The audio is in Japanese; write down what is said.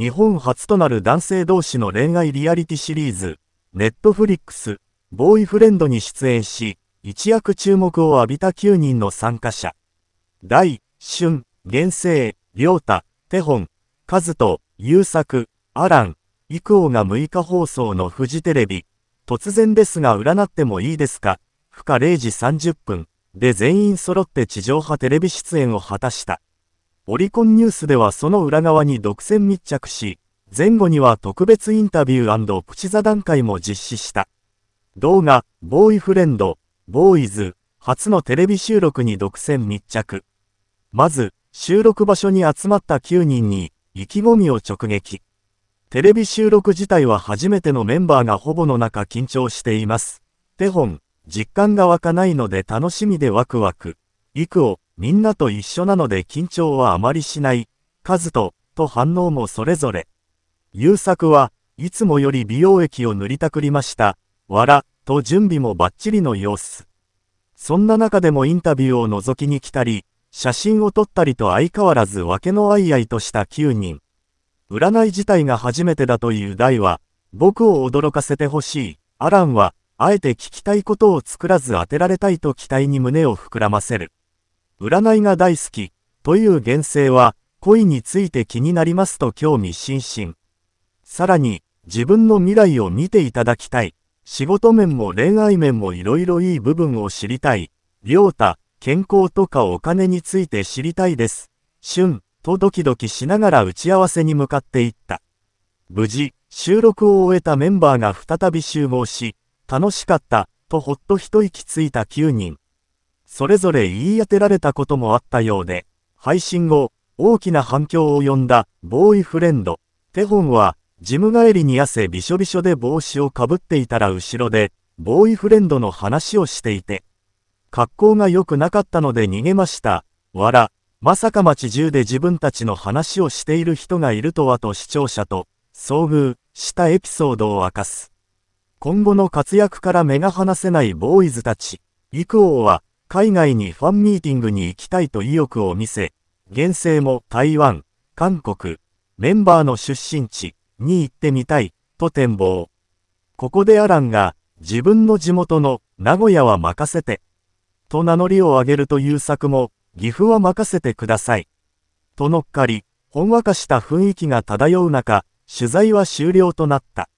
日本初となる男性同士の恋愛リアリティシリーズ、ネットフリックス、ボーイフレンドに出演し、一躍注目を浴びた9人の参加者。大、春、源生、良太、手本、和人、優作、アラン、イクオが6日放送のフジテレビ、突然ですが占ってもいいですか、深0時30分、で全員揃って地上波テレビ出演を果たした。オリコンニュースではその裏側に独占密着し、前後には特別インタビュープチ座談会も実施した。動画、ボーイフレンド、ボーイズ、初のテレビ収録に独占密着。まず、収録場所に集まった9人に、意気込みを直撃。テレビ収録自体は初めてのメンバーがほぼの中緊張しています。手本、実感が湧かないので楽しみでワクワク。イクを、みんなと一緒なので緊張はあまりしない、カズと、と反応もそれぞれ。優作はいつもより美容液を塗りたくりました、わら、と準備もバッチリの様子。そんな中でもインタビューを覗きに来たり、写真を撮ったりと相変わらず訳のあいあいとした9人。占い自体が初めてだという大は、僕を驚かせてほしい、アランは、あえて聞きたいことを作らず当てられたいと期待に胸を膨らませる。占いが大好きという原世は恋について気になりますと興味津々。さらに自分の未来を見ていただきたい。仕事面も恋愛面もいろいろいい部分を知りたい。良太、健康とかお金について知りたいです。旬、とドキドキしながら打ち合わせに向かっていった。無事、収録を終えたメンバーが再び集合し、楽しかった、とほっと一息ついた9人。それぞれ言い当てられたこともあったようで、配信後、大きな反響を呼んだ、ボーイフレンド、テホンは、ジム帰りに汗びしょびしょで帽子をかぶっていたら後ろで、ボーイフレンドの話をしていて、格好が良くなかったので逃げました。わら、まさか町中で自分たちの話をしている人がいるとはと視聴者と遭遇したエピソードを明かす。今後の活躍から目が離せないボーイズたち。イクオーは海外にファンミーティングに行きたいと意欲を見せ、厳正も台湾、韓国、メンバーの出身地に行ってみたいと展望。ここでアランが自分の地元の名古屋は任せてと名乗りを上げるという作も岐阜は任せてください。とのっかり、ほんわかした雰囲気が漂う中、取材は終了となった。